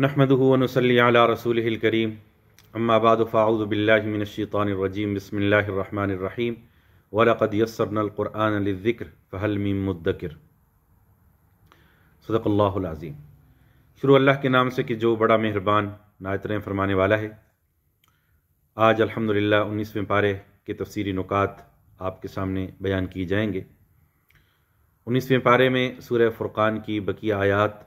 सल रसूल करीम अम्माबाद फ़ाउज़बिल्लिमिनशानरजीम बसमीम वलकदसरनक़ुरानज़िक्र फ़हलमीम मुद्दकर सदक़ल्लाज़ीम शुरू अल्लाह के नाम से कि जो बड़ा मेहरबान नायतरें फरमाने वाला है आज अल्हम्दुलिल्लाह उन्नीसवें पारे के तफसीरी नुकात आपके सामने बयान किए जाएंगे उन्नीसवें पारे में सूर्य फ़ुरक़ान की बकी आयात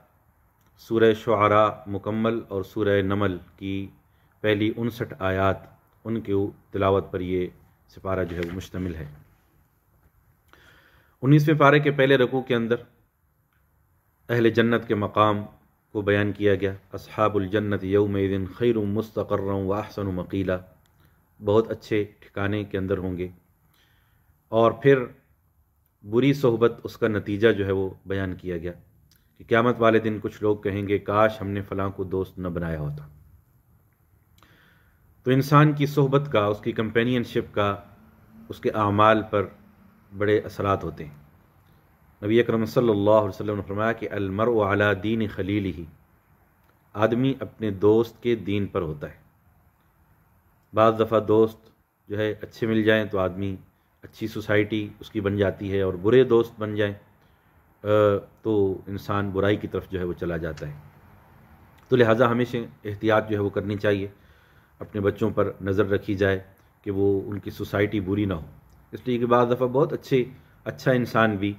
सूर्य शुरा मुकम्मल और सूर्य नमल की पहली उनसठ आयात उनके तिलावत पर ये सिपारा जो है वो मुश्तमिल है उन्नीसवें पारे के पहले रकू के अंदर अहल जन्नत के मकाम को बयान किया गया असहाबुलजन्नत यौम दिन खैर मुस्तकर वाहसन मकीला बहुत अच्छे ठिकाने के अंदर होंगे और फिर बुरी सोहबत उसका नतीजा जो है वो बयान किया गया कि क़्यामत वाले दिन कुछ लोग कहेंगे काश हमने फ़लाँ को दोस्त न बनाया होता तो इंसान की सोहबत का उसकी कंपेनियनशिप का उसके अमाल पर बड़े असरात होते हैं नबी अक्रम सल्ला अलैहि वसल्लम ने फरमाया कि अलमर अला दीन खलील ही आदमी अपने दोस्त के दीन पर होता है बाद दफ़ा दोस्त जो है अच्छे मिल जाएं तो आदमी अच्छी सोसाइटी उसकी बन जाती है और बुरे दोस्त बन जाएं तो इंसान बुराई की तरफ जो है वो चला जाता है तो लिहाजा हमेशा एहतियात जो है वो करनी चाहिए अपने बच्चों पर नज़र रखी जाए कि वो उनकी सोसाइटी बुरी ना हो इसलिए कि बार दफ़ा बहुत अच्छे अच्छा इंसान भी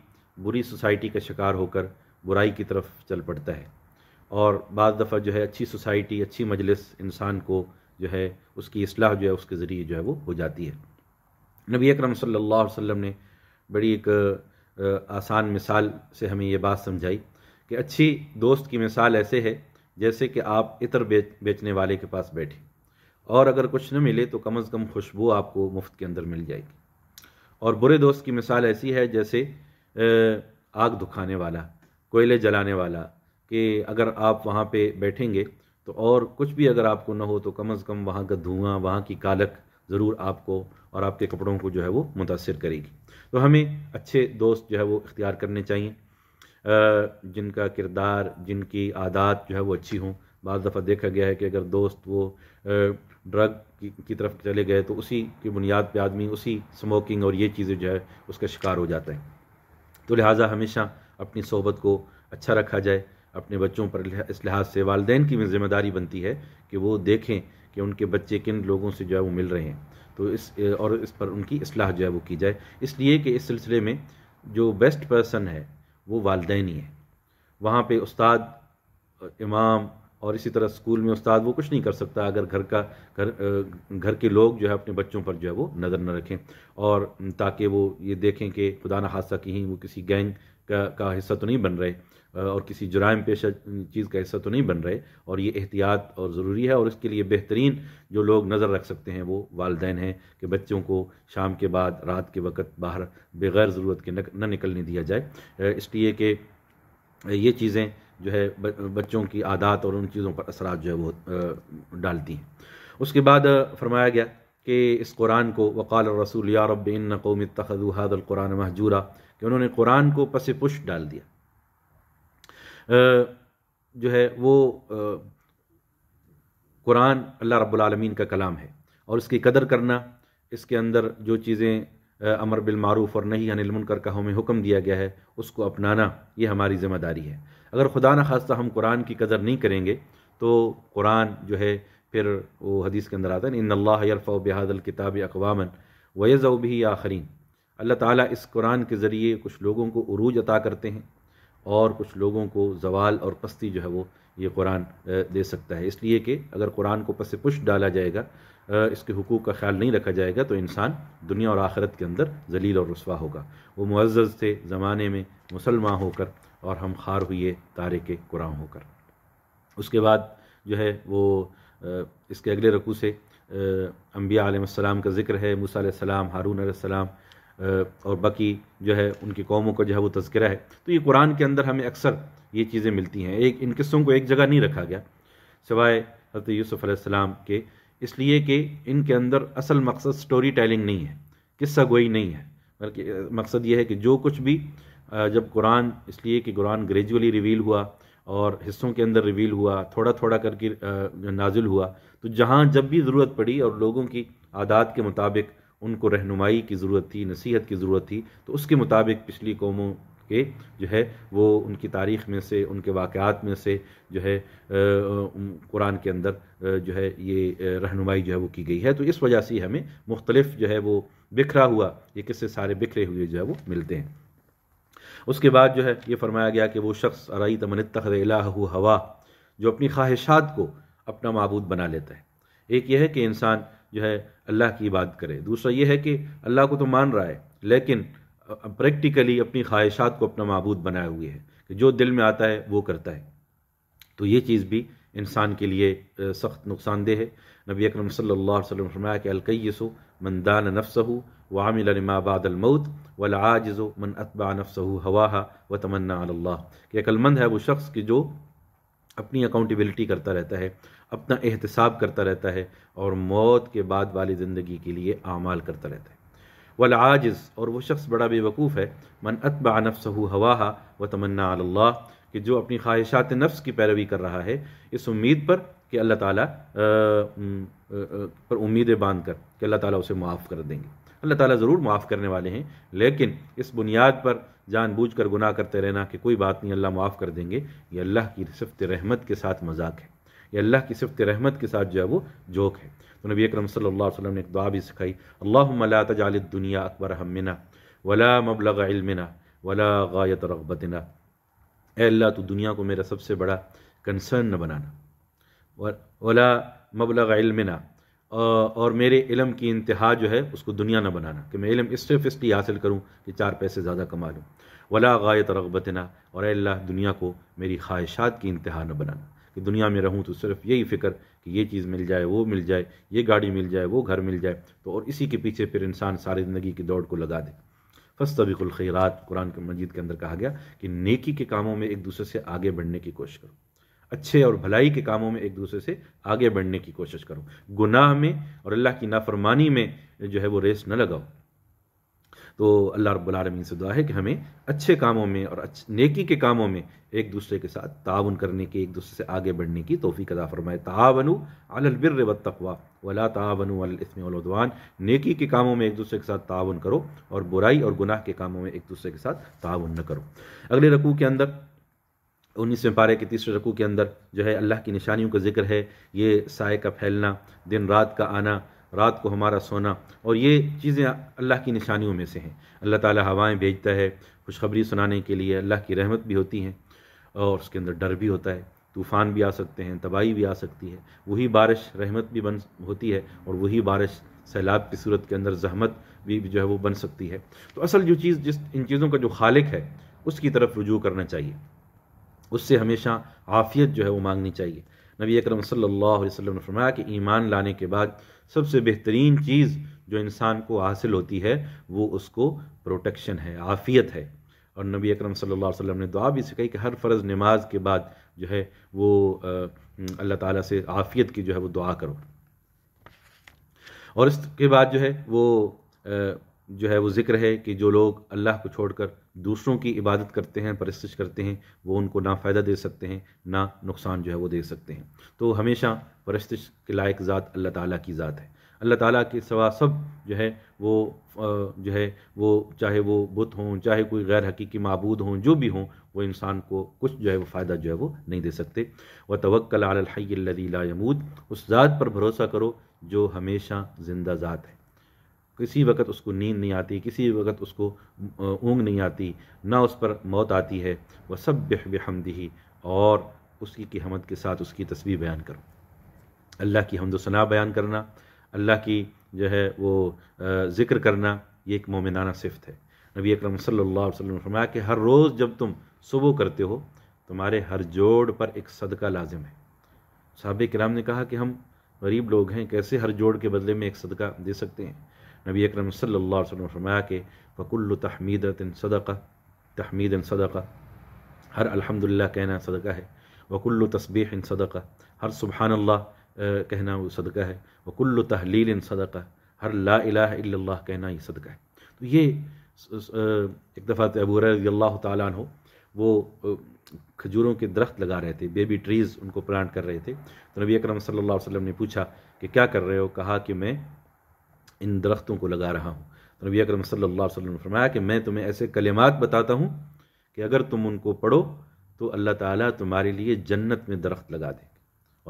बुरी सोसाइटी का शिकार होकर बुराई की तरफ चल पड़ता है और बाद दफ़ा जो है अच्छी सोसाइटी अच्छी मजलिस इंसान को जो है उसकी असलाह जो है उसके ज़रिए जो है वो हो जाती है नबी अकरम सल्ला वसम ने बड़ी एक आसान मिसाल से हमें ये बात समझाई कि अच्छी दोस्त की मिसाल ऐसे है जैसे कि आप इतर बेच बेचने वाले के पास बैठे और अगर कुछ न मिले तो कम अज़ कम खुशबू आपको मुफ्त के अंदर मिल जाएगी और बुरे दोस्त की मिसाल ऐसी है जैसे आग दुखाने वाला कोयले जलाने वाला कि अगर आप वहाँ पे बैठेंगे तो और कुछ भी अगर आपको न हो तो कम अज़ कम वहाँ का धुआं वहाँ की कालक ज़रूर आपको और आपके कपड़ों को जो है वो मुतासर करेगी तो हमें अच्छे दोस्त जो है वो इख्तियार करने चाहिए जिनका किरदार जिनकी आदत जो है वो अच्छी हों बज दफ़ा देखा गया है कि अगर दोस्त वो ड्रग की, तरफ चले गए तो उसी की बुनियाद पर आदमी उसी स्मोकिंग और ये चीज़ें जो है उसका शिकार हो जाता है तो लिहाजा हमेशा अपनी सोहबत को अच्छा रखा जाए अपने बच्चों पर इस लिहाज से वालदेन की भी जिम्मेदारी बनती है कि वो देखें कि उनके बच्चे किन लोगों से जो है वो मिल रहे हैं तो इस और इस पर उनकी असलाह जो है वो की जाए इसलिए कि इस सिलसिले में जो बेस्ट पर्सन है वो वालदेन ही है वहाँ पे उस्ताद इमाम और इसी तरह स्कूल में उस्ताद वो कुछ नहीं कर सकता अगर घर का घर घर के लोग जो है अपने बच्चों पर जो है वो नज़र न रखें और ताकि वो ये देखें कि खुदा न हादसा कहीं वो किसी गैंग का का हिस्सा तो नहीं बन रहे और किसी जुराम पेशा चीज़ का हिस्सा तो नहीं बन रहे और ये एहतियात और ज़रूरी है और इसके लिए बेहतरीन जो लोग नज़र रख सकते हैं वो वालदे हैं कि बच्चों को शाम के बाद रात के वक्त बाहर बग़ैर ज़रूरत के न निकलने दिया जाए इसलिए कि ये चीज़ें जो है बच्चों की आदत और उन चीज़ों पर असरा जो है वो डालती हैं उसके बाद फरमाया गया कि इस कुरान को वक़ाल रसूल या रब इन कौम तखदू महजूरा कि उन्होंने कुरान को पस पुश डाल दिया जो है वो कुरान अल्लाह रब्लमीन का कलाम है और उसकी कदर करना इसके अंदर जो चीज़ें अमर बिलमारूफ़ और नहीं अनिल मुनकर का हमें हुक्म दिया गया है उसको अपनाना ये हमारी ज़िम्मेदारी है अगर खुदा न खास्ता हम कुरान की कदर नहीं करेंगे तो कुरान जो है फिर वो हदीस के अंदर आता है इन अल्लाह यरफ़ किताब अकवामन वज़ भी आखरीन अल्लाह ताला इस कुरान के ज़रिए कुछ लोगों को अरूज अता करते हैं और कुछ लोगों को जवाल और पस्ती जो है वो ये कुरान दे सकता है इसलिए कि अगर कुरान को पस पुश डाला जाएगा इसके हकूक़ का ख्याल नहीं रखा जाएगा तो इंसान दुनिया और आखरत के अंदर जलील और रसवा होगा वो मुआज़ थे ज़माने में मुसलमान होकर और हम खार हुए तारे के कुरान होकर उसके बाद जो है वो इसके अगले रकू से अम्बिया आलम का ज़िक्र है मूसा सलाम हारून सलाम और बाकी जो है उनकी कौमों का जो है वो तस्करा है तो ये कुरान के अंदर हमें अक्सर ये चीज़ें मिलती हैं एक इन किस्सों को एक जगह नहीं रखा गया सिवाए हजरत यूसुफ़ अलैहिस्सलाम के इसलिए कि इनके अंदर असल मकसद स्टोरी टेलिंग नहीं है किस्सा गोई नहीं है बल्कि मकसद ये है कि जो कुछ भी जब कुरान इसलिए कि कुरान ग्रेजुअली रिवील हुआ और हिस्सों के अंदर रिवील हुआ थोड़ा थोड़ा करके नाजिल हुआ तो जहाँ जब भी ज़रूरत पड़ी और लोगों की आदात के मुताबिक उनको रहनुमाई की ज़रूरत थी नसीहत की ज़रूरत थी तो उसके मुताबिक पिछली कौमों के जो है वो उनकी तारीख़ में से उनके वाक़ात में से जो है कुरान के अंदर जो है ये रहनुमाई जो है वो की गई है तो इस वजह से हमें मुख्तलिफ जो है वो बिखरा हुआ ये किससे सारे बिखरे हुए जो है वो मिलते हैं उसके बाद जो है ये फरमाया गया कि वो शख्स अरई तमन तखद हवा जो अपनी ख्वाहिशात को अपना मबूद बना लेता है एक यह है कि इंसान जो है अल्लाह की बात करे दूसरा यह है कि अल्लाह को तो मान रहा है लेकिन प्रैक्टिकली अपनी ख्वाहिशात को अपना मबूद बनाए हुए है कि जो दिल में आता है वो करता है तो ये चीज़ भी इंसान के लिए सख्त नुकसानदेह है नबी अकरम सल्लल्लाहु अलैहि वसल्लम फरमाया कि अलकैसु मन दान नफ्सहू व आमिल माबादलमऊत वल आजज़ो मन अतबा नफ्सहू हवाहा व तमन्ना अल्लाह कि अकलमंद है वो शख्स कि जो अपनी अकाउंटेबिलिटी करता रहता है अपना एहतसाब करता रहता है और मौत के बाद वाली ज़िंदगी के लिए आमाल करता रहता है वल आजिज़ और वह शख्स बड़ा बेवकूफ़ है मन अतबा नफ्सहू हवाहा व तमन्ना अल्लाह कि जो अपनी ख्वाहिशात नफ्स की पैरवी कर रहा है इस उम्मीद पर कि अल्लाह ताला आ, आ, आ, पर उम्मीदें बांध कर कि अल्लाह ताला उसे माफ़ कर देंगे अल्लाह ताला ज़रूर माफ़ करने वाले हैं लेकिन इस बुनियाद पर जानबूझकर गुनाह करते रहना कि कोई बात नहीं अल्लाह माफ़ कर देंगे ये अल्लाह की सिफत रहमत के साथ मजाक है ये अल्लाह की सिफत रहमत के साथ जो है वो जोक है तो नबी अकरम सल्लल्लाहु अलैहि वसल्लम ने एक दुआ भी सिखाई अल्लाह तजाल दुनिया अकबर हमना वला मबलग इल्मिना वला गायत रगबतना अल्लाह तो दुनिया को मेरा सबसे बड़ा कंसर्न न बनाना वला मबलग इल्मिना और मेरे इलम की इंतहा जो है उसको दुनिया ना बनाना कि मैं इलम इस सिर्फ इसलिए हासिल करूँ कि चार पैसे ज़्यादा कमा लूँ वला गायत रगबतना और अल्लाह दुनिया को मेरी ख्वाहिशात की इंतहा न बनाना कि दुनिया में रहूँ तो सिर्फ यही फ़िक्र कि ये चीज़ मिल जाए वो मिल जाए ये गाड़ी मिल जाए वो घर मिल जाए तो और इसी के पीछे फिर इंसान सारी ज़िंदगी की दौड़ को लगा दे फस्तबिकुल खैरात कुरान के मजीद के अंदर कहा गया कि नेकी के कामों में एक दूसरे से आगे बढ़ने की कोशिश करो अच्छे और भलाई के कामों में एक दूसरे से आगे बढ़ने की कोशिश करो गुनाह में और अल्लाह की नाफरमानी में जो है वो रेस न लगाओ तो अल्लाह रब्बुल से दुआ है कि हमें अच्छे कामों में और अच्छे नेकी के कामों में एक दूसरे के साथ ताउन करने की एक दूसरे से आगे बढ़ने की तोफ़ी कदा फरमाए तावन अलबिर व तकवा वला तावन अलस्मदवान नेकी के कामों में एक दूसरे के साथ ताउन करो और बुराई और गुनाह के कामों में एक दूसरे के साथ ताउन न करो अगले रकू के अंदर उन्नीसवें पारे के तीसरे रकू के अंदर जो है अल्लाह की निशानियों का जिक्र है ये साय का फैलना दिन रात का आना रात को हमारा सोना और ये चीज़ें अल्लाह की निशानियों में से हैं अल्लाह ताला हवाएं भेजता है खुशखबरी सुनाने के लिए अल्लाह की रहमत भी होती हैं और उसके अंदर डर भी होता है तूफ़ान भी आ सकते हैं तबाही भी आ सकती है वही बारिश रहमत भी बन होती है और वही बारिश सैलाब की सूरत के अंदर जहमत भी जो है वो बन सकती है तो असल जो चीज़ जिस इन चीज़ों का जो खालिक है उसकी तरफ रुजू करना चाहिए उससे हमेशा आफ़ियत जो है वो मांगनी चाहिए नबी अकरम सल्लल्लाहु अलैहि वसल्लम ने फरमाया कि ईमान लाने के बाद सबसे बेहतरीन चीज़ जो इंसान को हासिल होती है वो उसको प्रोटेक्शन है आफ़ियत है और नबी अकरम सल्लल्लाहु अलैहि वसल्लम ने दुआ भी सिखाई कि हर फ़र्ज़ नमाज के बाद जो है वो अल्लाह ताला से आफ़ियत की जो है वो दुआ करो और इसके बाद जो है वो जो है वो ज़िक्र है कि जो लोग अल्लाह को छोड़कर दूसरों की इबादत करते हैं परस्तिश करते हैं वो उनको ना फ़ायदा दे सकते हैं ना नुकसान जो है वो दे सकते हैं तो हमेशा परस्तिश के लायक ज़ात अल्लाह ताला की ज़ात है अल्लाह ताला के सवा सब जो है वो जो है वो चाहे वो बुत हों चाहे कोई गैर हकीकी मबूद हों जो भी हों वो इंसान को कुछ जो है वो फ़ायदा जो है वो नहीं दे सकते व तवक्ल अलहयमूद उस ज़ात पर भरोसा करो जो हमेशा ज़िंदा ज़ात है किसी वक्त उसको नींद नहीं आती किसी वक्त उसको ऊँग नहीं आती ना उस पर मौत आती है वह सब बेहमदी और उसकी की हमद के साथ उसकी तस्वीर बयान करो अल्लाह की हमदोसना बयान करना अल्लाह की जो है वो ज़िक्र करना ये एक मोमिनाना सिफत है नबी अक्रम सल्ला अलैहि कि हर रोज़ जब तुम सुबह करते हो तुम्हारे हर जोड़ पर एक सदका लाजिम है सहाब कराम ने कहा कि हम गरीब लोग हैं कैसे हर जोड़ के बदले में एक सदका दे सकते हैं नबी अकरम सल्लल्लाहु अलैहि वसल्लम ने फरमाया कि फ़कुल्ल तहमीदतिन सदक़ा तहमीद सदक़ा हर अलहमदिल्ला कहना सदका है वकुल्ल इन सदक़ा हर सुबहान अल्लाह कहना वो सदका है वकुल्ल तहलील सदक़ा हर ला कहना ये सदका है तो ये एक दफ़ा अबू रजी हो वो खजूरों के दरख्त लगा रहे थे बेबी ट्रीज़ उनको प्लांट कर रहे थे तो नबी अक्रम सल्लल्लाहु अलैहि वसल्लम ने पूछा कि क्या कर रहे हो कहा कि मैं इन दरख्तों को लगा रहा हूँ तो नबी अक्रम सल्लल्लाहु ने फरमाया कि मैं तुम्हें ऐसे कलिमात बताता हूँ कि अगर तुम उनको पढ़ो तो अल्लाह ताला तुम्हारे लिए जन्नत में दरख्त लगा दे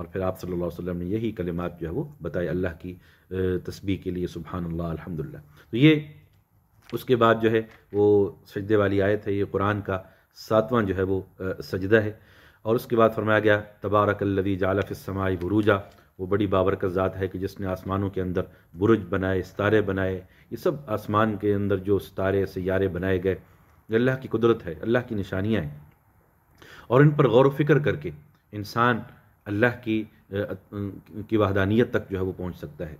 और फिर आप सल्लल्लाहु अलैहि वसल्लम ने यही कलिमात जो है वो बताए अल्लाह की तस्बी के लिए सुबहान अल्लाह अलहमदिल्ला तो ये उसके बाद जो है वो सजदे वाली आयत है ये कुरान का सातवां जो है वो सजदा है और उसके बाद फरमाया गया तबारकल्लवी जालफ़ समाई बुरूजा वो बड़ी बाबरकत ज़ात है कि जिसने आसमानों के अंदर बुरज बनाए सितारे बनाए ये सब आसमान के अंदर जो सितारे सियारे बनाए गए अल्लाह की कुदरत है अल्लाह की निशानियाँ हैं और इन पर गौर फिक्र करके इंसान अल्लाह की की वहदानियत तक जो है वो पहुँच सकता है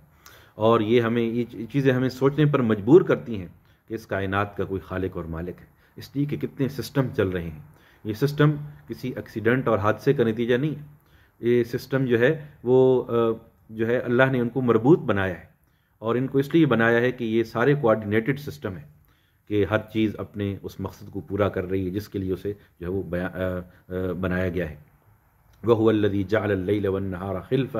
और ये हमें ये चीज़ें हमें सोचने पर मजबूर करती हैं कि इस कायनात का कोई खालिक और मालिक है इसलिए कि कितने सिस्टम चल रहे हैं ये सिस्टम किसी एक्सीडेंट और हादसे का नतीजा नहीं है ये सिस्टम जो है वो जो है अल्लाह ने उनको मरबूत बनाया है और इनको इसलिए बनाया है कि ये सारे कोऑर्डिनेटेड सिस्टम है कि हर चीज़ अपने उस मकसद को पूरा कर रही है जिसके लिए उसे जो है वो बया, बनाया गया है वहल्लदी जालवनहारा खिल्फ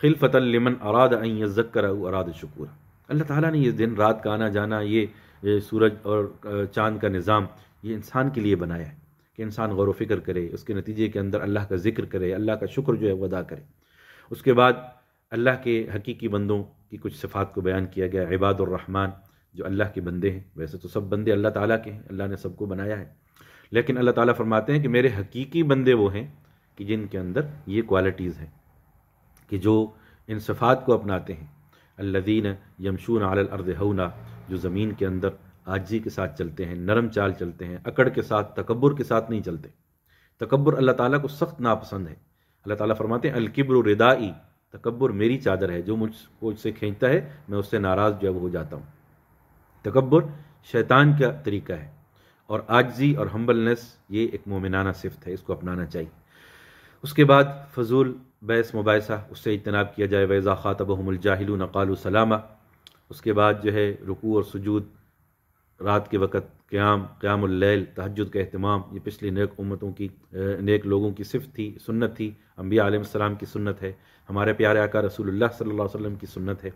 खिल्फ़तलमन अराद अज़क्कर अराद शकूर अल्लाह ताला ने ये दिन रात का आना जाना ये सूरज और चाँद का निज़ाम ये इंसान के लिए बनाया है कि इंसान गौर फिक्र करे उसके नतीजे के अंदर अल्लाह का जिक्र करे अल्लाह का शुक्र जो है वह अदा करे उसके बाद अल्लाह के हकीकी बंदों की कुछ सिफ़ात को बयान किया गया इबादुर्रहमान जो अल्लाह के बंदे हैं वैसे तो सब बंदे अल्लाह ताला के हैं अल्लाह ने सबको बनाया है लेकिन अल्लाह ताला फरमाते हैं कि मेरे हकीकी बंदे वो हैं कि जिनके अंदर ये क्वालिटीज़ हैं कि जो इन सिफ़ात को अपनाते हैं अल्लादीन यमशून आलर्द हौना जो ज़मीन के अंदर आजी के साथ चलते हैं नरम चाल चलते हैं अकड़ के साथ तकबर के साथ नहीं चलते तकबर अल्लाह ताला को सख्त नापसंद है अल्लाह ताला फरमाते हैं अलकिब्र रिदाई तकबर मेरी चादर है जो मुझको उससे खींचता है मैं उससे नाराज़ जो है हो जाता हूँ तकबर शैतान का तरीका है और आजजी और हम्बलनेस ये एक मोमिनाना सिफत है इसको अपनाना चाहिए उसके बाद फजूल बैस मुबैसा उससे इतनाब किया जाए वैज़ा ख़ातबहमुलजाहिल नकाल सलामा उसके बाद जो है रुकू और सजूद रात के वक़्त क़्याम क़्यामल तहजद का अहतमाम ये पिछली नेक उम्मतों की नेक लोगों की सिफ थी सुन्नत थी अम्बिया आलम की सुन्नत है हमारे प्यारे आका रसूलुल्लाह सल्लल्लाहु अलैहि वसल्लम की सुन्नत है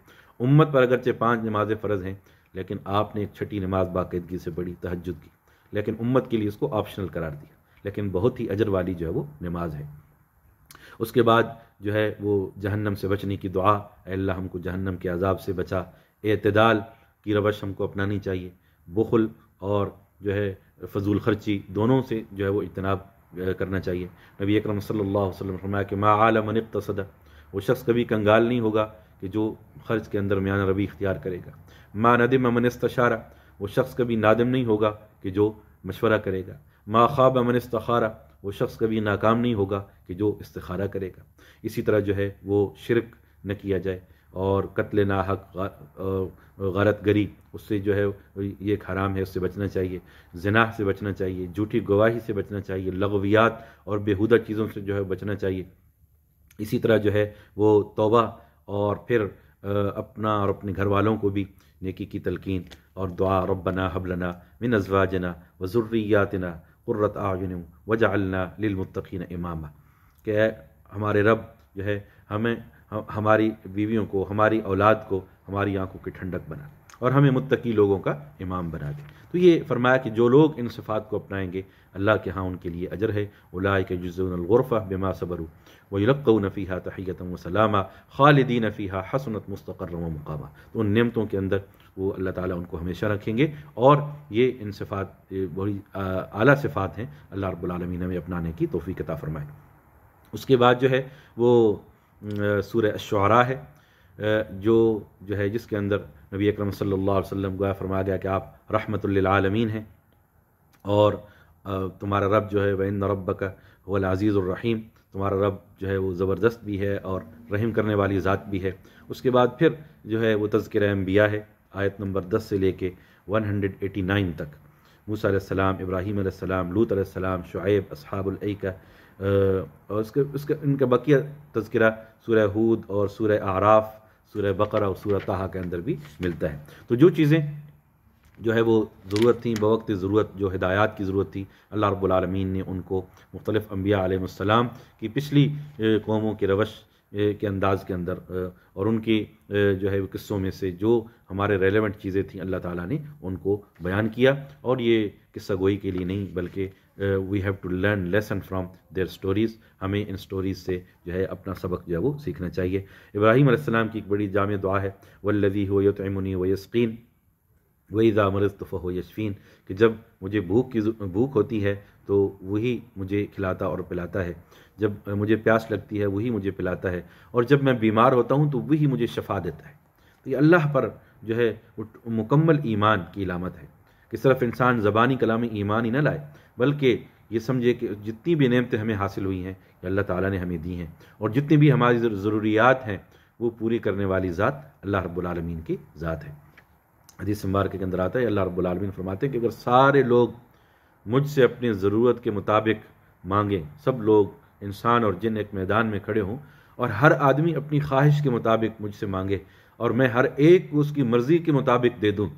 उम्मत पर अगरचे पांच नमाज़ें फ़र्ज़ हैं लेकिन आपने एक छठी नमाज बाकायदगी से पढ़ी तहजद की लेकिन उम्मत के लिए इसको ऑप्शनल करार दिया लेकिन बहुत ही अजर वाली जो है वो नमाज है उसके बाद जो है वो जहन्नम से बचने की दुआ अल्लाह हमको जहन्नम के अजाब से बचा अतदाल की रवश हमको अपनानी चाहिए बुखल और जो है फजूल खर्ची दोनों से जो है वो इजतनाब करना चाहिए नबी अकरम सल्लल्लाहु अलैहि वसल्लम फरमाया कि मा आलम वो शख्स कभी कंगाल नहीं होगा कि जो खर्च के अंदर म्यान रवि इख्तियार करेगा माँ नदम अमनस्तारा वो शख्स कभी नादिम नहीं होगा कि जो मशवरा करेगा माँ ख्वाब अमनस्तारा वो शख्स कभी नाकाम नहीं होगा कि जो इस्तारा करेगा इसी तरह जो है वो शिरक न किया जाए और कत्ल नाहक गलत गरी उससे जो है ये एक हराम है उससे बचना चाहिए जनाह से बचना चाहिए झूठी गवाही से बचना चाहिए लगवियात और बेहुदा चीज़ों से जो है बचना चाहिए इसी तरह जो है वो तोबा और फिर अपना और अपने घर वालों को भी नेकी की तलकिन और दुआ रबना हबलना मिन अजवाजना व ज़ुर्रियातना क़ुर्रत आयुन वजालना लिलमुतकीन इमामा के हमारे रब जो है हमें हमारी बीवियों को हमारी औलाद को हमारी आंखों की ठंडक बना और हमें मुत्तकी लोगों का इमाम बना दे तो ये फरमाया कि जो लोग इन सिफ़ात को अपनाएंगे अल्लाह के यहाँ उनके लिए अजर है उलाए के जुज़ुनगरफ़ा बेमा सबरू वलक़ नफ़ीहा तहैत वसलामा खालदी नफ़ीहा हसनत मुस्तकर व तो उन नियमतों के अंदर वो अल्लाह ताला उनको हमेशा रखेंगे और ये इन सिफ़ात बड़ी आला सिफ़ात हैं अल्लाह रब्बुल रबालमीन हमें अपनाने की तोफ़ी कता फ़रमाए उसके बाद जो है वो सूर्य शहरा है जो जो है जिसके अंदर नबी अक्रम सल्ला अलैहि वसल्लम फरमाया गया कि आप रहमतमीन हैं और तुम्हारा रब जो है वन रब का वल तुम्हारा रब जो है वो ज़बरदस्त भी है और रहम करने वाली ज़ात भी है उसके बाद फिर जो है वो तस्कर अम्बिया है आयत नंबर दस से लेके वन हंड्रेड एटी नाइन तक मूसा सलाम इब्राहीम सलाम लूत सलाम शुएब असहाबुल और उसके उसके इनका बकिया तस्करा सूर्य हूद और सूर्य आराफ सूर्य बकर और सूर्य तहा के अंदर भी मिलता है तो जो चीज़ें जो है वो ज़रूरत थी बवक्त ज़रूरत जो हिदायत की ज़रूरत थी अल्लाह रबालमीन ने उनको मुख्तलिफ़ अम्बिया आलम की पिछली कौमों के रवश के अंदाज़ के अंदर और उनके जो है किस्सों में से जो हमारे रेलिवेंट चीज़ें थी अल्लाह ताला ने उनको बयान किया और ये किस्सा गोई के लिए नहीं बल्कि we have to learn lesson from their stories हमें इन स्टोरीज़ से जो है अपना सबक जो है वो सीखना चाहिए इब्राहिम आसमाम की एक बड़ी जाम दुआ है वल्लदी हो यमुनी व यस्किन वही मरज तो हो यशफीन कि जब मुझे भूख की भूख होती है तो वही मुझे खिलाता और पिलाता है जब मुझे प्यास लगती है वही मुझे पिलाता है और जब मैं बीमार होता हूँ तो वही मुझे शफा देता है तो ये अल्लाह पर जो है मुकम्मल ईमान की लामत है कि सिर्फ इंसान ज़बानी में ईमान ही ना लाए बल्कि ये समझे कि जितनी भी नेमतें हमें हासिल हुई हैं ये अल्लाह ताला ने हमें दी हैं और जितनी भी हमारी ज़रूरियात हैं वो पूरी करने वाली ज़ात अल्लाह रब्बुलमीन की ज़ात है हदीस मुबारक के अंदर आता है अल्लाह रब्बुलमीन फरमाते हैं कि अगर सारे लोग मुझसे अपनी ज़रूरत के मुताबिक मांगें सब लोग इंसान और जिन एक मैदान में खड़े हों और हर आदमी अपनी ख्वाहिश के मुताबिक मुझसे मांगे और मैं हर एक को उसकी मर्ज़ी के मुताबिक दे दूँ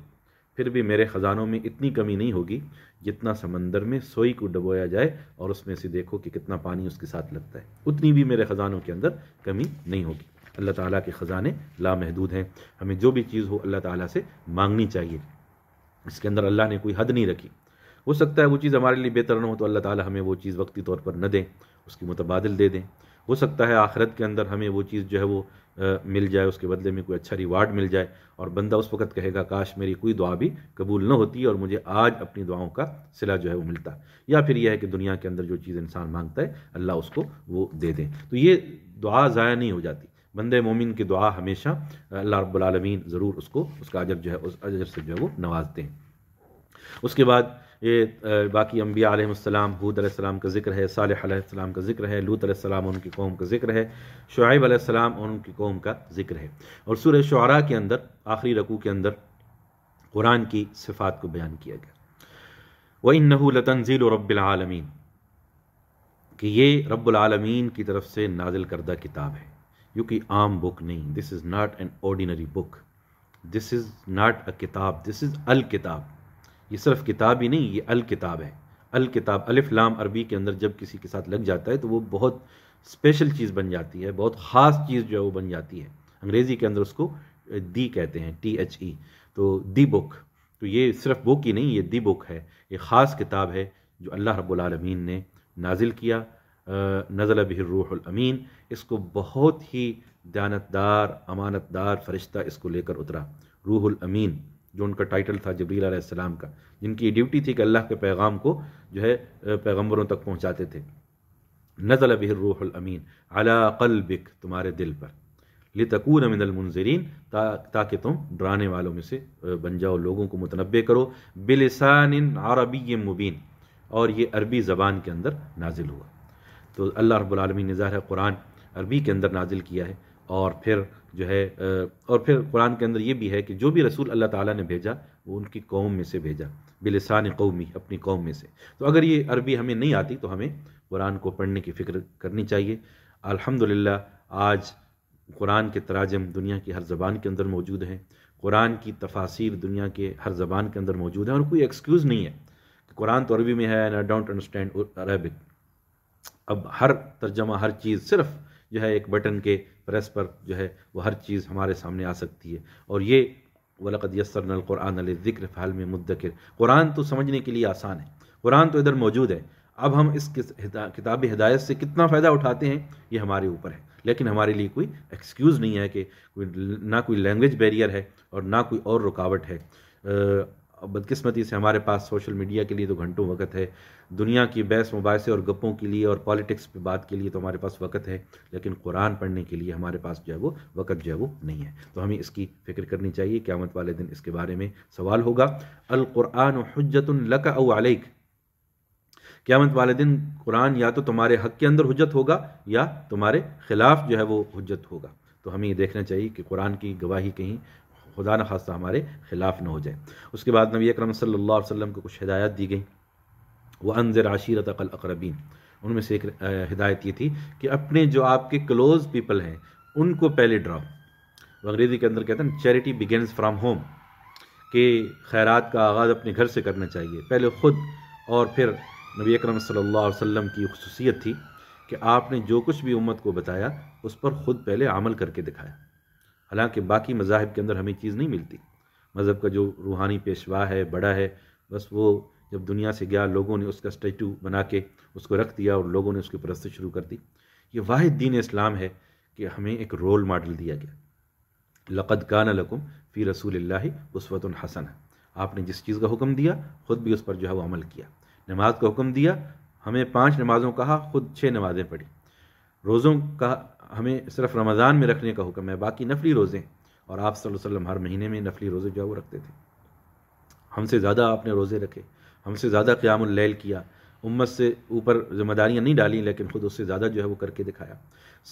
फिर भी मेरे ख़ज़ानों में इतनी कमी नहीं होगी जितना समंदर में सोई को डबोया जाए और उसमें से देखो कि कितना पानी उसके साथ लगता है उतनी भी मेरे ख़ज़ानों के अंदर कमी नहीं होगी अल्लाह ताला के ख़ज़ाने लामहदूद हैं हमें जो भी चीज़ हो अल्लाह ताला से मांगनी चाहिए इसके अंदर अल्लाह ने कोई हद नहीं रखी हो सकता है वो चीज़ हमारे लिए बेहतर न हो तो अल्लाह ताला हमें वो चीज़ वक्ती तौर पर न दें उसकी मुतबादल दे दें हो सकता है आखिरत के अंदर हमें वो चीज़ जो है वो आ, मिल जाए उसके बदले में कोई अच्छा रिवार्ड मिल जाए और बंदा उस वक्त कहेगा काश मेरी कोई दुआ भी कबूल न होती और मुझे आज अपनी दुआओं का सिला जो है वो मिलता या फिर यह है कि दुनिया के अंदर जो चीज़ इंसान मांगता है अल्लाह उसको वो दे दें तो ये दुआ ज़ाया नहीं हो जाती बंद मोमिन की दुआ हमेशा अल्लाह रब्बुल रबालमीन ज़रूर उसको उसका अजर जो है उस अजर से जो है वो नवाजते हैं उसके बाद ये बाकी अम्बिया आलम हूद आसमाम का जिक्र है सालम का जिक्र है लूत आसमाम उनकी कौम का जिक्र है शुब आसमाम और उनकी कौम का जिक्र है और सूर्य शुरा के अंदर आखिरी रकू के अंदर कुरान की सिफात को बयान किया गया इन नहूल तंजील और रबालमीन कि ये रबालमीन की तरफ से नाजिल करदा किताब है क्योंकि कि आम बुक नहीं this is not an ordinary book this is not a किताब दिस इज़ अल किताब ये सिर्फ किताब ही नहीं ये अल किताब है अल किताब अलिफ लाम अरबी के अंदर जब किसी के साथ लग जाता है तो वो बहुत स्पेशल चीज़ बन जाती है बहुत ख़ास चीज़ जो है वो बन जाती है अंग्रेज़ी के अंदर उसको दी कहते हैं टी एच ई तो दी बुक तो ये सिर्फ बुक ही नहीं ये दी बुक है ये ख़ास किताब है जो अल्लाह रबालमीन ने नाजिल किया नज़ल बहर अमीन इसको बहुत ही दयानतदार अमानतदार फ़रिश्ता इसको लेकर उतरा रूहुल अमीन जो उनका टाइटल था जबरीलाम का जिनकी ड्यूटी थी कि अल्लाह के पैगाम को जो है पैगम्बरों तक पहुँचाते थे नज़ल बिर रूहमीन अला बिक तुम्हारे दिल पर लितकून मिनलमंजरीन ता ताकि तुम डराने वालों में से बन जाओ लोगों को मुतनबे करो बिलसान अरबी मुबीन और ये अरबी ज़बान के अंदर नाजिल हुआ तो अल्लाह रबालमी ने ज़ाहिर कुरान अरबी के अंदर नाजिल किया है और फिर जो है और फिर कुरान के अंदर ये भी है कि जो भी रसूल अल्लाह ताला ने भेजा वो उनकी कौम में से भेजा बिलसान कौमी अपनी कौम में से तो अगर ये अरबी हमें नहीं आती तो हमें कुरान को पढ़ने की फ़िक्र करनी चाहिए अल्हम्दुलिल्लाह आज कुरान के तराजम दुनिया की हर ज़बान के अंदर मौजूद हैं कुरान की तफासिर दुनिया के हर ज़बान के अंदर मौजूद है और कोई एक्सक्यूज़ नहीं है कि कुरान तो अरबी में है and I don't understand Arabic अब हर तर्जमा हर चीज़ सिर्फ़ जो है एक बटन के प्रेस पर जो है वह हर चीज़ हमारे सामने आ सकती है और ये वलकद यसर नलकुरान ज़िक्र फ़ाल में मुद्दिर कुरान तो समझने के लिए आसान है कुरान तो इधर मौजूद है अब हम इस किताब हिदायत से कितना फ़ायदा उठाते हैं ये हमारे ऊपर है लेकिन हमारे लिए कोई एक्सक्यूज़ नहीं है कि ना कोई लैंग्वेज बैरियर है और ना कोई और रुकावट है बदकिस्मती से हमारे पास सोशल मीडिया के लिए तो घंटों वक्त है दुनिया की बहस मुबासे और गप्पों के लिए और पॉलिटिक्स पे बात के लिए तो हमारे पास वक्त है लेकिन कुरान पढ़ने के लिए हमारे पास जो है वो वक्त जो है वो नहीं है तो हमें इसकी फ़िक्र करनी चाहिए क़्यामत वाले दिन इसके बारे में सवाल होगा अलकुरान हजतुल्लक अलैक क़्यामत वाले दिन कुरान या तो तुम्हारे हक के अंदर हजत होगा या तुम्हारे ख़िलाफ़ जो है वो हजत होगा तो हमें ये देखना चाहिए कि कुरान की गवाही कहीं खुदा न खास्ता हमारे ख़िलाफ़ न हो जाए उसके बाद नबी अकरम सल्ला वसम को कुछ हिदायत दी गई वह अनजर आशीरत अकल अकरबीन उनमें से एक हिदायत ये थी कि अपने जो आपके क्लोज़ पीपल हैं उनको पहले ड्रा अंग्रेज़ी के अंदर कहते हैं चैरिटी बिगेन्स फ्राम होम के खैरत का आगाज़ अपने घर से करना चाहिए पहले ख़ुद और फिर नबी अक्रम सल्ला वसम की खसूसियत थी कि आपने जो कुछ भी उम्मत को बताया उस पर ख़ुद पहले अमल करके दिखाया हालांकि बाकी मज़ाहब के अंदर हमें चीज़ नहीं मिलती मज़हब का जो रूहानी पेशवा है बड़ा है बस वो जब दुनिया से गया लोगों ने उसका स्टैचू बना के उसको रख दिया और लोगों ने उसकी परस्त शुरू कर दी ये वाद दीन इस्लाम है कि हमें एक रोल मॉडल दिया गया लक़द का लकुम फ़ी रसूल उसवत हसन आपने जिस चीज़ का हुक्म दिया ख़ुद भी उस पर जो है वो अमल किया नमाज का हुक्म दिया हमें पांच नमाज़ों कहा ख़ुद छः नमाज़ें पढ़ी रोज़ों का हमें सिर्फ रमज़ान में रखने का हुक्म है बाकी नफली रोज़े और आप वसल्लम हर महीने में नफली रोज़े जो है वो रखते थे हमसे ज़्यादा आपने रोज़े रखे हमसे ज़्यादा क़्यामल किया उम्मत से ऊपर जिम्मेदारियाँ नहीं डाली लेकिन ख़ुद उससे ज़्यादा जो है वो करके दिखाया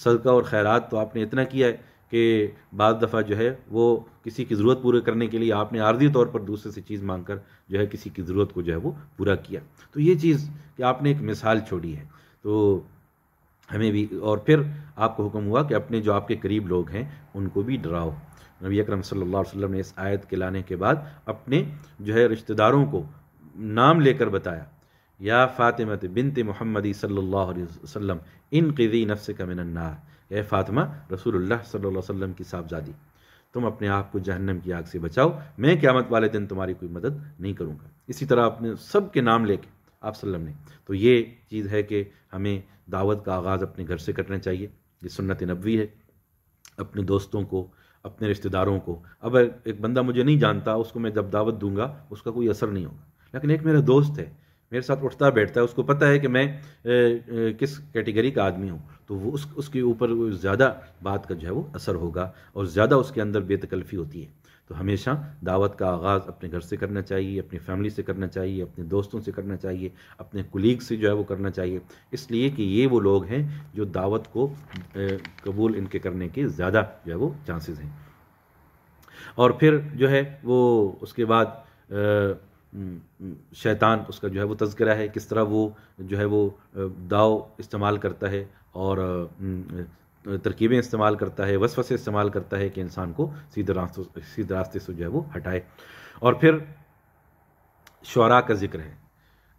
सदका और खैरात तो आपने इतना किया है कि बाद दफ़ा जो है वो किसी की ज़रूरत पूरे करने के लिए आपने आर्जी तौर पर दूसरे से चीज़ मांग कर जो है किसी की ज़रूरत को जो है वो पूरा किया तो ये चीज़ कि आपने एक मिसाल छोड़ी है तो हमें भी और फिर आपको हुक्म हुआ कि अपने जो आपके करीब लोग हैं उनको भी डराओ नबी अकरम सल्लल्लाहु अलैहि वसल्लम ने इस आयत के लाने के बाद अपने जो है रिश्तेदारों को नाम लेकर बताया या फ़ातिमत बिनत मोहम्मदी सल्लल्लाहु अलैहि वसल्लम इन कदी नफ्स का मिनन्नार ए फ़ातिमा रसूलुल्लाह सल्लल्लाहु अलैहि वसल्लम की साहबजादी तुम अपने आप को जहन्नम की आग से बचाओ मैं क़्यामत वाले दिन तुम्हारी कोई मदद नहीं करूँगा इसी तरह अपने सब के नाम लेके आप ने तो ये चीज़ है कि हमें दावत का आगाज़ अपने घर से करना चाहिए ये सुन्नत नबी है अपने दोस्तों को अपने रिश्तेदारों को अब एक बंदा मुझे नहीं जानता उसको मैं जब दावत दूंगा उसका कोई असर नहीं होगा लेकिन एक मेरा दोस्त है मेरे साथ उठता बैठता है उसको पता है कि मैं ए, ए, किस कैटेगरी का आदमी हूँ तो वो उस उसके ऊपर ज़्यादा बात का जो है वो असर होगा और ज़्यादा उसके अंदर बेतकल्फ़ी होती है तो हमेशा दावत का आगाज़ अपने घर से करना चाहिए अपनी फैमिली से करना चाहिए अपने दोस्तों से करना चाहिए अपने कुलीग से जो है वो करना चाहिए इसलिए कि ये वो लोग हैं जो दावत को कबूल इनके करने के ज़्यादा जो है वो चांसेस हैं और फिर जो है वो उसके बाद शैतान उसका जो है वो तस्करा है किस तरह वो जो है वो दाव इस्तेमाल करता है और तरकीबें इस्तेमाल करता है वसवसे इस्तेमाल करता है कि इंसान को सीधे रास्ते सीधे रास्ते से जो है वो हटाए और फिर शुरा का जिक्र है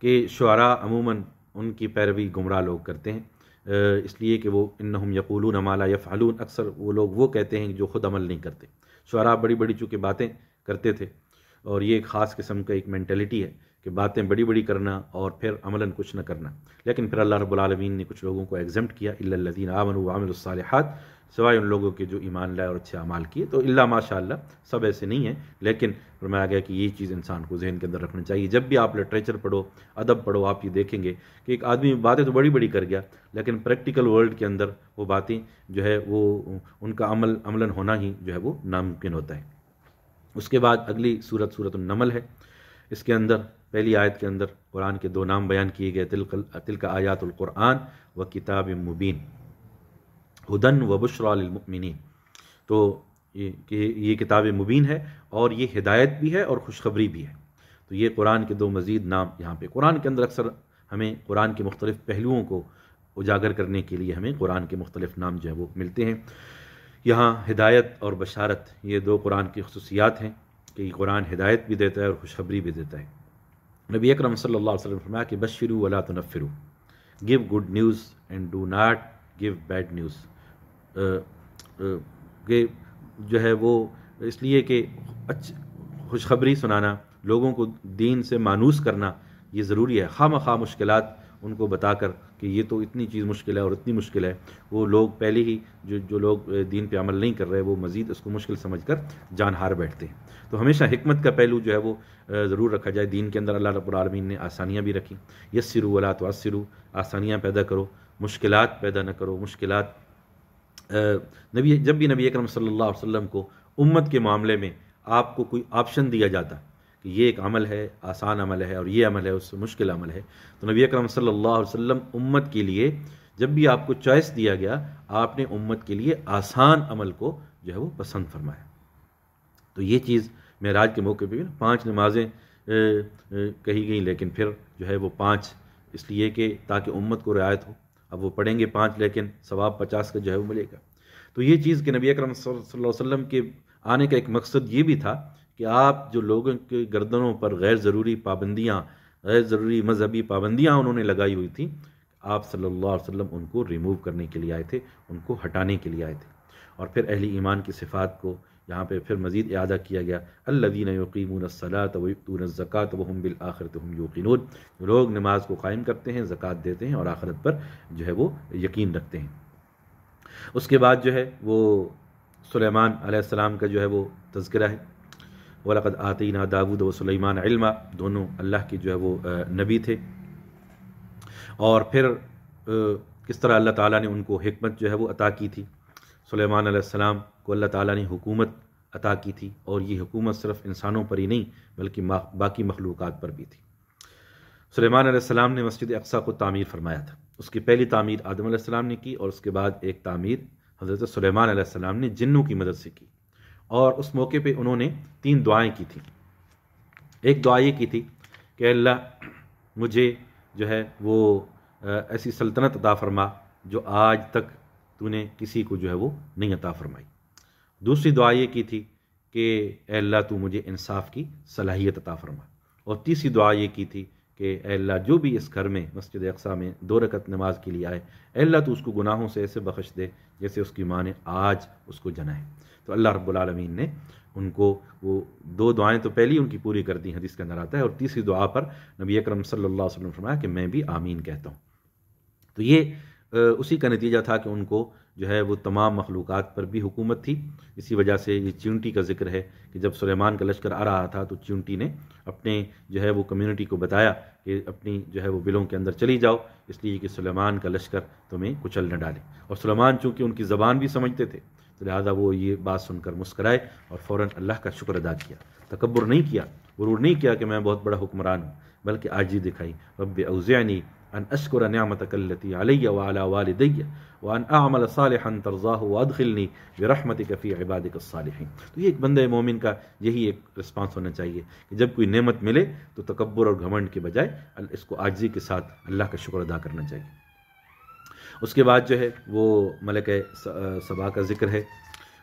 कि शुरा अमूमन उनकी पैरवी गुमराह लोग करते हैं इसलिए कि वो इन यकूल यकूलून या यफ़ालून अक्सर वो लोग वो कहते हैं जो ख़ुद अमल नहीं करते शुरा बड़ी बड़ी चूँकि बातें करते थे और ये एक ख़ास किस्म का एक मैंटेलिटी है कि बातें बड़ी बड़ी करना और फिर अमलन कुछ न करना लेकिन फिर अल्लाह रबालमीन ने कुछ लोगों को एग्जम्ट किया इल्लादीन आमन हाथ सिवाय उन लोगों के जो ईमान लाए और अच्छे अमाल किए तो अल्ला माशा सब ऐसे नहीं है लेकिन फरमाया गया कि ये चीज़ इंसान को जहन के अंदर रखना चाहिए जब भी आप लिटरेचर पढ़ो अदब पढ़ो आप ये देखेंगे कि एक आदमी बातें तो बड़ी बड़ी कर गया लेकिन प्रैक्टिकल वर्ल्ड के अंदर वो बातें जो है वो उनका अमल अमलन होना ही जो है वो नामुमकिन होता है उसके बाद अगली सूरत सूरत नमल है इसके अंदर पहली आयत के अंदर कुरान के दो नाम बयान किए गए तिलक तिलक कुरान व किताब मुबीन हदन व बुशरामिन तो ये ये किताब मुबीन है और ये हिदायत भी है और खुशखबरी भी है तो ये कुरान के दो मज़ीद नाम यहाँ पे कुरान के अंदर अक्सर हमें कुरान के मुख्तलिफ़ पहलुओं को उजागर करने के लिए हमें कुरान के मुख्तलिफ़ नाम जो है वो मिलते हैं यहाँ हिदायत और बशारत ये दो कुरान की खसूसियात हैं कि कुरान हिदायत भी देता है और खुशखबरी भी देता है नबी अक्रम सल्लल्लाहु फरमाया कि बशरू वला give good news and do not give bad news जो है वो इसलिए कि अच्छ खुशखबरी सुनाना लोगों को दीन से मानूस करना ये ज़रूरी है खाम खा मुश्किल उनको बताकर कि ये तो इतनी चीज़ मुश्किल है और इतनी मुश्किल है वो लोग पहले ही जो जो लोग दीन पे अमल नहीं कर रहे वो मज़ीद उसको मुश्किल समझ कर जान हार बैठते हैं तो हमेशा हमत का पहलू जो है वो ज़रूर रखा जाए दीन के अंदर अल्लाह रबालमीन ने आसानियाँ भी रखी यस्सिरु वला तो आसानियाँ पैदा करो मुश्किल पैदा न करो मुश्किल नबी जब भी नबी अकरम सल्लल्लाहु अलैहि वसल्लम को उम्मत के मामले में आपको कोई ऑप्शन दिया जाता कि ये एक अमल है आसान अमल है और ये अमल है उससे मुश्किल अमल है तो नबी अकरम सल्लल्लाहु अलैहि वसल्लम उम्मत के लिए जब भी आपको चॉइस दिया गया आपने उम्मत के लिए आसान अमल को जो है वो पसंद फरमाया तो ये चीज़ महराज के मौके पर पाँच नमाजें कही गई लेकिन फिर जो है वो पाँच इसलिए कि ताकि उम्मत को रियायत हो अब वो पढ़ेंगे पाँच लेकिन सवाब पचास का जो है वो मिलेगा तो ये चीज़ कि नबी अकरम सल्लल्लाहु अलैहि वसल्लम के आने का एक मकसद ये भी था कि आप जो लोगों के गर्दनों पर गैर ज़रूरी पाबंदियाँ गैर ज़रूरी मजहबी पाबंदियाँ उन्होंने लगाई हुई थी आप सल्लल्लाहु अलैहि वसल्लम उनको रिमूव करने के लिए आए थे उनको हटाने के लिए आए थे और फिर अहली ईमान की सिफ़ात को यहाँ पर फिर मज़ीद अदा किया गया अल्लवीन यकीमसलात वतून ज़क़ात वहम बिल आखरत हम यकीन जो लोग नमाज को कायम करते हैं ज़क़़त देते हैं और आखरत पर जो है वो यकीन रखते हैं उसके बाद जो है वो सुलेमान का जो है वो तस्करा है वलक़द आतीना दाऊद व सलेमान इल्मा दोनों अल्लाह के जो है वो नबी थे और फिर किस तरह अल्लाह ताला ने उनको हमत जो है वो अता की थी सलेमान सलाम को अल्लाह ताला ने हुकूमत अता की थी और ये हुकूमत सिर्फ इंसानों पर ही नहीं बल्कि बाकी मखलूक़ पर भी थी सलेमान सलाम ने मस्जिद अक्सा को तामीर फरमाया था उसकी पहली तामीर आदम सलाम ने की और उसके बाद एक तामीर हज़रत सलेमान सलाम ने जिन्नों की मदद से की और उस मौके पे उन्होंने तीन दुआएं की थी एक दुआ ये की थी कि अल्लाह मुझे जो है वो ऐसी सल्तनत अता फरमा जो आज तक तूने किसी को जो है वो नहीं अता फरमाई दूसरी दुआ ये की थी कि अल्लाह तू मुझे इंसाफ की सलाहियत अता फरमा और तीसरी दुआ ये की थी कि अल्लाह जो भी इस घर में मस्जिद अक्सा में दो रकत नमाज के लिए आए अल्लाह तो उसको गुनाहों से ऐसे बख्श दे जैसे उसकी माँ ने आज उसको जनाए तो अल्लाह रब्बुलमीन ने उनको वो दो दुआएं तो पहली उनकी पूरी कर दी हदीस का अंदर आता है और तीसरी दुआ पर नबी अकरम सल्लल्लाहु अलैहि वसल्लम फरमाया कि मैं भी आमीन कहता हूँ तो ये उसी का नतीजा था कि उनको जो है वो तमाम मखलूक पर भी हुकूमत थी इसी वजह से ये च्यूंटी का जिक्र है कि जब सुलेमान का लश्कर आ रहा था तो च्यूंटी ने अपने जो है वो कम्युनिटी को बताया कि अपनी जो है वो बिलों के अंदर चली जाओ इसलिए कि सुलेमान का लश्कर तुम्हें कुचल न डाले और सुलेमान चूँकि उनकी ज़बान भी समझते थे तो लिहाजा वो ये बात सुनकर मुस्कराए और फ़ौर अल्लाह का शुक्र अदा किया तकबर नहीं किया गुरूर नहीं किया कि मैं बहुत बड़ा हुक्मरान हूँ बल्कि आजी दिखाई रब अवज़ानी अन अशकुर न्यामतकल्लती अलैया वाला वालदैया वन आमल सालहन तरजा वदखिलनी बरहमत कफ़ी इबादिक सालहन तो ये एक बंद मोमिन का यही एक रिस्पांस होना चाहिए कि जब कोई नेमत मिले तो तकबर और घमंड के बजाय इसको आजी के साथ अल्लाह का शुक्र अदा करना चाहिए उसके बाद जो है वो मलक सबा का ज़िक्र है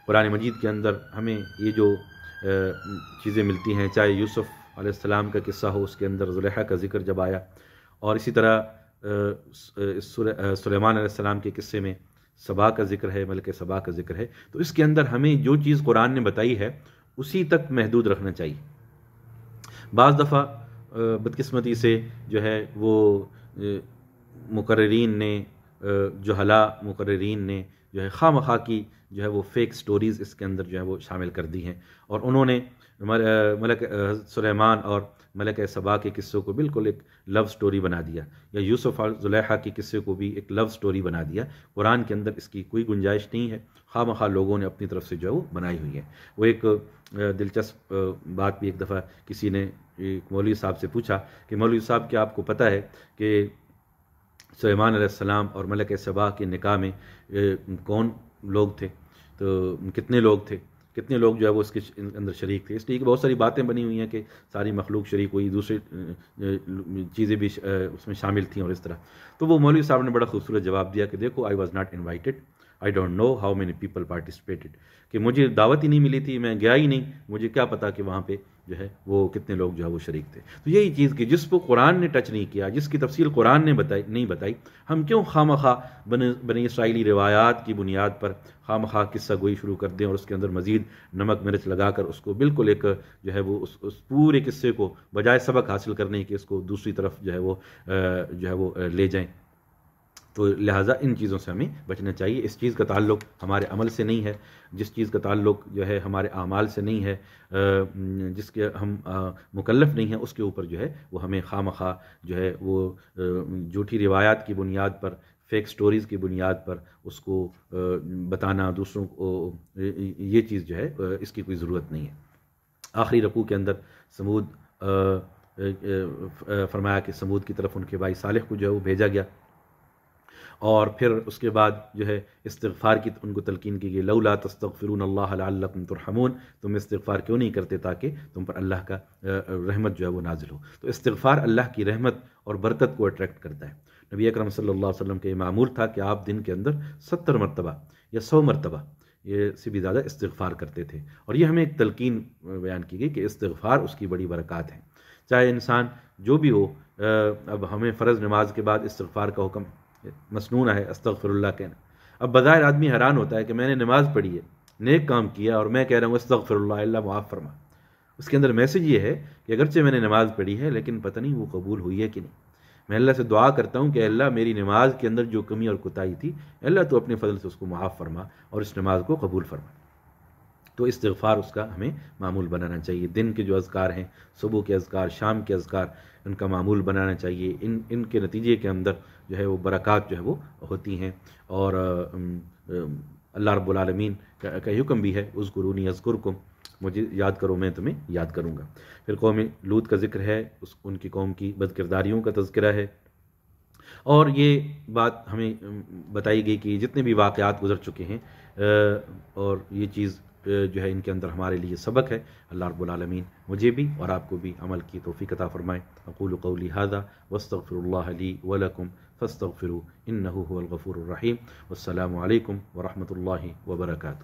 कुरान मजीद के अंदर हमें ये जो चीज़ें मिलती हैं चाहे यूसुफ़ आसमाम का किस्सा हो उसके अंदर जुलेहा का जिक्र जब आया और इसी तरह सुलेमान के किस्से में सबा का जिक्र है मलक सबा का जिक्र है तो इसके अंदर हमें जो चीज़ कुरान ने बताई है उसी तक महदूद रखना चाहिए बज़ दफ़ा बदकस्मती से जो है वो मुकर्रीन ने जो हला मुकर्रीन ने जो है खाम खा की जो है वो फेक स्टोरीज़ इसके अंदर जो है वो शामिल कर दी हैं और उन्होंने मलक सुलेमान और मलक सबा के किस्सों को बिल्कुल एक लव स्टोरी बना दिया या यूसुफ और जुलेहा के किस्से को भी एक लव स्टोरी बना दिया कुरान के अंदर इसकी कोई गुंजाइश नहीं है खा मखा लोगों ने अपनी तरफ से जो है वो बनाई हुई है वो एक दिलचस्प बात भी एक दफ़ा किसी ने मौलवी साहब से पूछा कि मौलवी साहब क्या आपको पता है कि सलाम और मलक सबा के निका में कौन लोग थे तो कितने लोग थे कितने लोग जो है वो इसके अंदर शरीक थे इसलिए कि बहुत सारी बातें बनी हुई हैं कि सारी मखलूक शरीक हुई दूसरी चीज़ें भी उसमें शामिल थी और इस तरह तो वो मौलवी साहब ने बड़ा खूबसूरत जवाब दिया कि देखो I was not invited I don't know how many people participated कि मुझे दावत ही नहीं मिली थी मैं गया ही नहीं मुझे क्या पता कि वहाँ पर जो है वो कितने लोग जो है वो शरीक थे तो यही चीज़ कि जिसको कुरान ने टच नहीं किया जिसकी तफसील कुरान ने बताई नहीं बताई हम क्यों खाम खा बने बने इसराइली रिवायात की बुनियाद पर खाम खा किस्सा गोई शुरू कर दें और उसके अंदर मज़ीद नमक मिर्च लगा कर उसको बिल्कुल एक जो है वो उस, उस पूरे किस्से को बजाय सबक हासिल करने के इसको दूसरी तरफ जो है वो जो है वो ले जाएँ तो लिहाजा इन चीज़ों से हमें बचना चाहिए इस चीज़ का ताल्लुक हमारे अमल से नहीं है जिस चीज़ का ताल्लुक जो है हमारे अमाल से नहीं है जिसके हम मुकलफ़ नहीं हैं उसके ऊपर जो है वो हमें खाम खा जो है वो झूठी रिवायात की बुनियाद पर फेक स्टोरीज़ की बुनियाद पर उसको बताना दूसरों को ये चीज़ जो है इसकी कोई ज़रूरत नहीं है आखिरी रकू के अंदर समूद फरमाया कि समूद की तरफ उनके भाई सालिख को जो है वो भेजा गया और फिर उसके बाद जो है इस्तफ़ार की उनको तलकिन की गई लौला तस्तफ़िरून अल्लाम तुम इस्तफ़ार क्यों नहीं करते ताकि तुम पर अल्लाह का रहमत जो है वो नाजिल हो तो इस्तफ़ार अल्लाह की रहमत और बरकत को अट्रैक्ट करता है नबी अकरम सल्लल्लाहु अलैहि वसल्लम का ये मामूल था कि आप दिन के अंदर सत्तर मरतबा या सौ मरतबा ये से भी ज़्यादा इस्तफ़ार करते थे और ये हमें एक तलकिन बयान की गई कि इस्तफ़ार उसकी बड़ी बरक़ात हैं चाहे इंसान जो भी हो अब हमें फ़र्ज़ नमाज के बाद इस्तफ़ार का हुक्म मसनून है अस्तफ़रल्ला कहना अब बाहर आदमी हैरान होता है कि मैंने नमाज़ पढ़ी है नेक काम किया और मैं कह रहा हूँ अस्तफ़रल्ला मुआफ़ फरमा उसके अंदर मैसेज ये है कि अगरचे मैंने नमाज़ पढ़ी है लेकिन पता नहीं वो कबूल हुई है कि नहीं मैं अल्लाह से दुआ करता हूँ कि अल्लाह मेरी नमाज के अंदर जो कमी और कोताही थी अल्लाह तो अपने फजल से उसको मुआफ़ फरमा और इस नमाज को कबूल फरमा तो इस्तफ़ार उसका हमें मामूल बनाना चाहिए दिन के जो अजकार हैं सुबह के अजकार शाम के अजकार उनका मामूल बनाना चाहिए इन इनके नतीजे के अंदर जो है वो बरक़ात जो है वो होती हैं और अल्लाह रबालमीन का, हुक्म भी है उस गुरूनी अजगुर को मुझे याद करो मैं तुम्हें याद करूँगा फिर कौम लूत का जिक्र है उस उनकी कौम की बदकरदारी का तस्करा है और ये बात हमें बताई गई कि जितने भी वाक़ात गुजर चुके हैं और ये चीज़ जो है इनके अंदर हमारे लिए सबक है अल्लाह रबालमीन मुझे भी और आपको भी अमल की तोफ़ी कता फ़रमाएँ अकूल कौली हादा वस्तफ़रली वलकम फ़स्तफ़िर इन नहूलगफ़ूररहीम अल्लाम वरहमल वबरकू